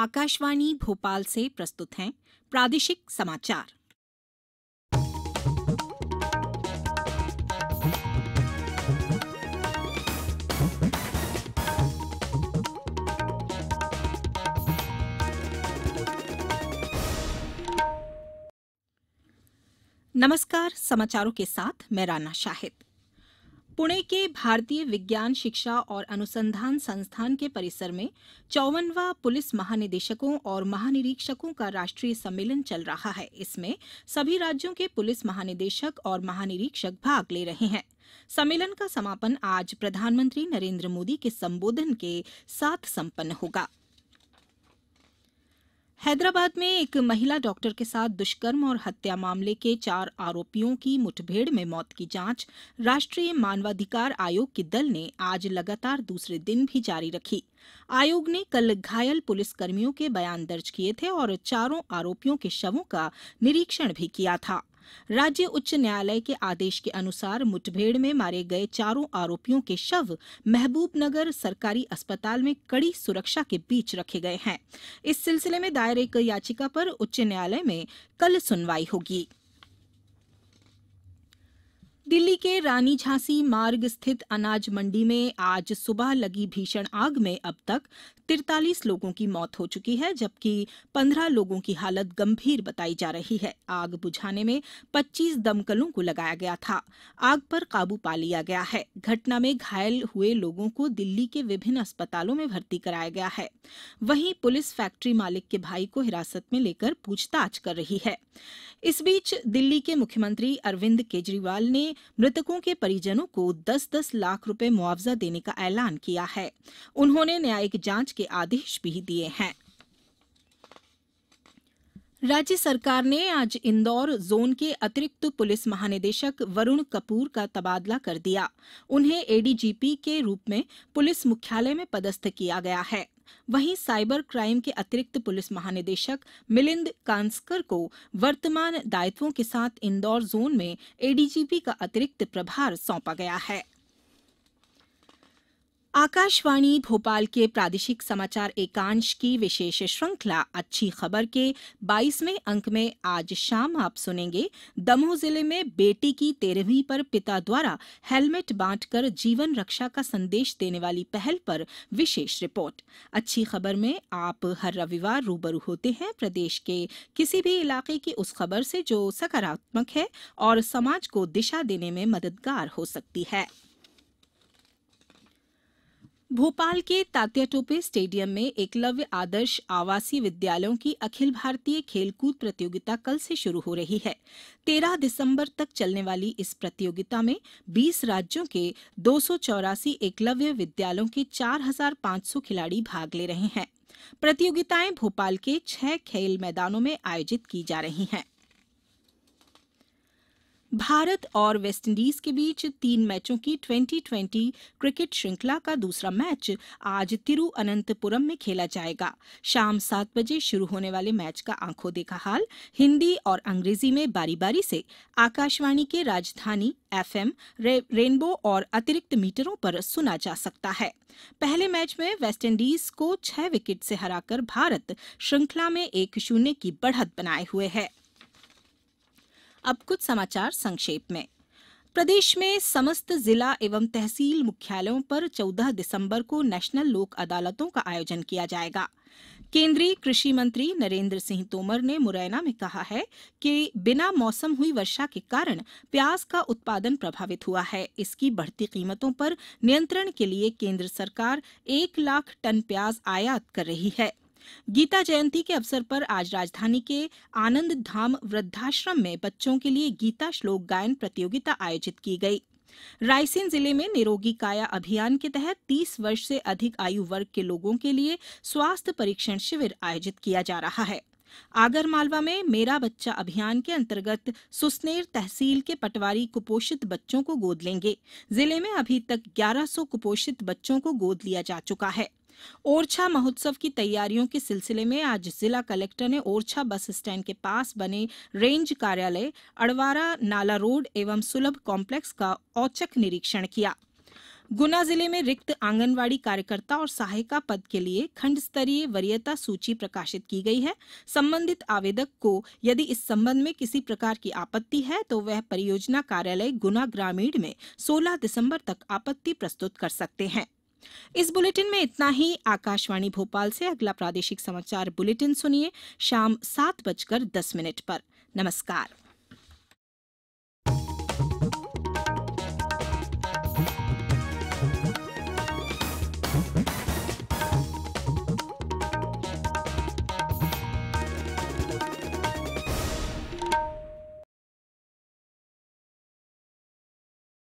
आकाशवाणी भोपाल से प्रस्तुत हैं प्रादेशिक समाचार नमस्कार समाचारों के साथ मैं राना शाहिद पुणे के भारतीय विज्ञान शिक्षा और अनुसंधान संस्थान के परिसर में चौवनवा पुलिस महानिदेशकों और महानिरीक्षकों का राष्ट्रीय सम्मेलन चल रहा है इसमें सभी राज्यों के पुलिस महानिदेशक और महानिरीक्षक भाग ले रहे हैं सम्मेलन का समापन आज प्रधानमंत्री नरेंद्र मोदी के संबोधन के साथ संपन्न होगा हैदराबाद में एक महिला डॉक्टर के साथ दुष्कर्म और हत्या मामले के चार आरोपियों की मुठभेड़ में मौत की जांच राष्ट्रीय मानवाधिकार आयोग के दल ने आज लगातार दूसरे दिन भी जारी रखी आयोग ने कल घायल पुलिसकर्मियों के बयान दर्ज किए थे और चारों आरोपियों के शवों का निरीक्षण भी किया था राज्य उच्च न्यायालय के आदेश के अनुसार मुठभेड़ में मारे गए चारों आरोपियों के शव महबूबनगर सरकारी अस्पताल में कड़ी सुरक्षा के बीच रखे गए हैं इस सिलसिले में दायर एक याचिका पर उच्च न्यायालय में कल सुनवाई होगी दिल्ली के रानी झांसी मार्ग स्थित अनाज मंडी में आज सुबह लगी भीषण आग में अब तक तिरतालीस लोगों की मौत हो चुकी है जबकि पंद्रह लोगों की हालत गंभीर बताई जा रही है आग बुझाने में पच्चीस दमकलों को लगाया गया था आग पर काबू पा लिया गया है घटना में घायल हुए लोगों को दिल्ली के विभिन्न अस्पतालों में भर्ती कराया गया है वहीं पुलिस फैक्ट्री मालिक के भाई को हिरासत में लेकर पूछताछ कर रही है इस बीच दिल्ली के मुख्यमंत्री अरविंद केजरीवाल ने मृतकों के परिजनों को दस दस लाख रूपये मुआवजा देने का ऐलान किया है उन्होंने न्यायिक जांच के आदेश भी दिए हैं राज्य सरकार ने आज इंदौर जोन के अतिरिक्त पुलिस महानिदेशक वरुण कपूर का तबादला कर दिया उन्हें एडीजीपी के रूप में पुलिस मुख्यालय में पदस्थ किया गया है वहीं साइबर क्राइम के अतिरिक्त पुलिस महानिदेशक मिलिंद कांस्कर को वर्तमान दायित्वों के साथ इंदौर जोन में एडीजीपी का अतिरिक्त प्रभार सौंपा गया है आकाशवाणी भोपाल के प्रादेशिक समाचार एकांश की विशेष श्रृंखला अच्छी खबर के 22वें अंक में आज शाम आप सुनेंगे दमोह जिले में बेटी की तेरहवीं पर पिता द्वारा हेलमेट बांटकर जीवन रक्षा का संदेश देने वाली पहल पर विशेष रिपोर्ट अच्छी खबर में आप हर रविवार रूबरू होते हैं प्रदेश के किसी भी इलाके की उस खबर से जो सकारात्मक है और समाज को दिशा देने में मददगार हो सकती है भोपाल के तात्या टोपे स्टेडियम में एकलव्य आदर्श आवासीय विद्यालयों की अखिल भारतीय खेलकूद प्रतियोगिता कल से शुरू हो रही है 13 दिसंबर तक चलने वाली इस प्रतियोगिता में 20 राज्यों के दो एकलव्य विद्यालयों के 4,500 खिलाड़ी भाग ले रहे हैं प्रतियोगिताएं भोपाल के छह खेल मैदानों में आयोजित की जा रही हैं भारत और वेस्टइंडीज के बीच तीन मैचों की ट्वेंटी ट्वेंटी क्रिकेट श्रृंखला का दूसरा मैच आज तिरुअनंतपुरम में खेला जाएगा शाम सात बजे शुरू होने वाले मैच का आंखों देखा हाल हिंदी और अंग्रेजी में बारी बारी से आकाशवाणी के राजधानी एफएम रे, रेनबो और अतिरिक्त मीटरों पर सुना जा सकता है पहले मैच में वेस्टइंडीज को छह विकेट से हराकर भारत श्रृंखला में एक शून्य की बढ़त बनाए हुए है अब कुछ समाचार संक्षेप में प्रदेश में समस्त जिला एवं तहसील मुख्यालयों पर 14 दिसंबर को नेशनल लोक अदालतों का आयोजन किया जाएगा केंद्रीय कृषि मंत्री नरेंद्र सिंह तोमर ने मुरैना में कहा है कि बिना मौसम हुई वर्षा के कारण प्याज का उत्पादन प्रभावित हुआ है इसकी बढ़ती कीमतों पर नियंत्रण के लिए केंद्र सरकार एक लाख टन प्याज आयात कर रही है गीता जयंती के अवसर पर आज राजधानी के आनंद धाम वृद्धाश्रम में बच्चों के लिए गीता श्लोक गायन प्रतियोगिता आयोजित की गई रायसेन जिले में निरोगी काया अभियान के तहत 30 वर्ष से अधिक आयु वर्ग के लोगों के लिए स्वास्थ्य परीक्षण शिविर आयोजित किया जा रहा है आगर मालवा में मेरा बच्चा अभियान के अंतर्गत सुसनेर तहसील के पटवारी कुपोषित बच्चों को गोद लेंगे जिले में अभी तक 1100 कुपोषित बच्चों को गोद लिया जा चुका है ओरछा महोत्सव की तैयारियों के सिलसिले में आज जिला कलेक्टर ने ओरछा बस स्टैंड के पास बने रेंज कार्यालय अड़वारा नाला रोड एवं सुलभ कॉम्प्लेक्स का औचक निरीक्षण किया गुना जिले में रिक्त आंगनवाड़ी कार्यकर्ता और सहायिका पद के लिए खंड स्तरीय वरीयता सूची प्रकाशित की गई है संबंधित आवेदक को यदि इस संबंध में किसी प्रकार की आपत्ति है तो वह परियोजना कार्यालय गुना ग्रामीण में 16 दिसंबर तक आपत्ति प्रस्तुत कर सकते हैं इस बुलेटिन में इतना ही आकाशवाणी भोपाल से अगला प्रादेशिक समाचार बुलेटिन सुनिए शाम सात बजकर दस मिनट पर नमस्कार